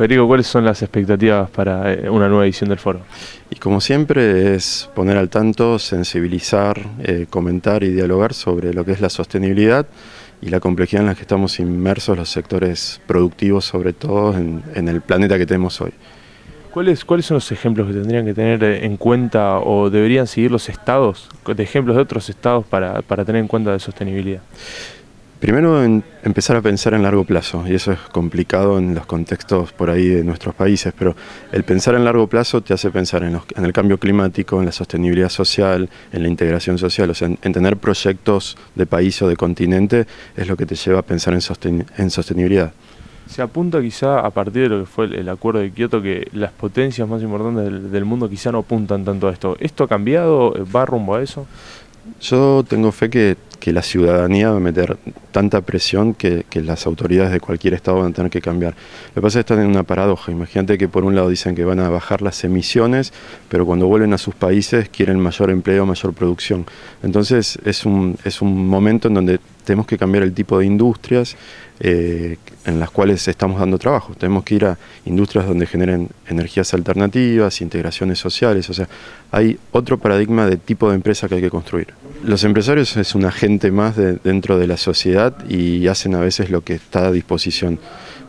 Federico, ¿cuáles son las expectativas para eh, una nueva edición del foro? Y como siempre es poner al tanto, sensibilizar, eh, comentar y dialogar sobre lo que es la sostenibilidad y la complejidad en la que estamos inmersos los sectores productivos, sobre todo en, el planeta que tenemos hoy. ¿Cuáles, ¿Cuáles son los ejemplos que tendrían que tener eh, en cuenta o deberían seguir los estados, de ejemplos de otros estados para, para tener en cuenta de sostenibilidad? Primero empezar a pensar en largo plazo, y eso es complicado en los contextos por ahí de nuestros países, pero el pensar en largo plazo te hace pensar en, el cambio climático, en la sostenibilidad social, en la integración social, o sea, en, tener proyectos de país o de continente es lo que te lleva a pensar en, sostenibilidad. Se apunta quizá a partir de lo que fue el, acuerdo de Kioto que las potencias más importantes del mundo quizá no apuntan tanto a esto. ¿Esto ha cambiado? ¿Va rumbo a eso? Yo tengo fe que que la ciudadanía va a meter tanta presión que, las autoridades de cualquier estado van a tener que cambiar. Lo que pasa es que están en una paradoja. Imagínate que por un lado dicen que van a bajar las emisiones, pero cuando vuelven a sus países quieren mayor empleo, mayor producción. Entonces es un, es un momento en donde tenemos que cambiar el tipo de industrias eh, en las cuales estamos dando trabajo. Tenemos que ir a industrias donde generen energías alternativas, integraciones sociales. O sea, hay otro paradigma de tipo de empresa que hay que construir. Los empresarios es un agente más dentro de la sociedad y hacen a veces lo que está a disposición.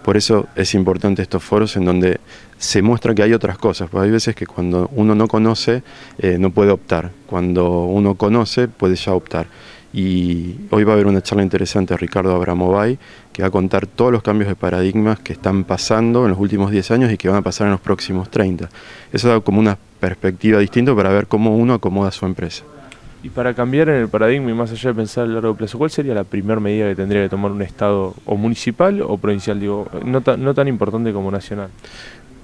Por eso es importante estos foros en donde se muestra que hay otras cosas, porque hay veces que cuando uno no conoce eh, no puede optar, cuando uno conoce puede ya optar. Y hoy va a haber una charla interesante de Ricardo Abramovay, que va a contar todos los cambios de paradigmas que están pasando en los últimos 10 años y que van a pasar en los próximos 30. Eso da como una perspectiva distinta para ver cómo uno acomoda su empresa. Y para cambiar en el paradigma y más allá de pensar a largo plazo, ¿cuál sería la primera medida que tendría que tomar un Estado o municipal o provincial? Digo, no, no tan importante como nacional.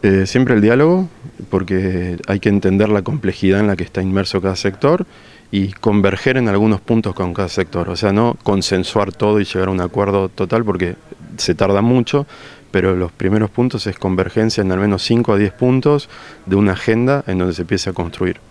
Eh, siempre el diálogo, porque hay que entender la complejidad en la que está inmerso cada sector y converger en algunos puntos con cada sector. O sea, no consensuar todo y llegar a un acuerdo total porque se tarda mucho, pero los primeros puntos es convergencia en al menos 5 a 10 puntos de una agenda en donde se empiece a construir.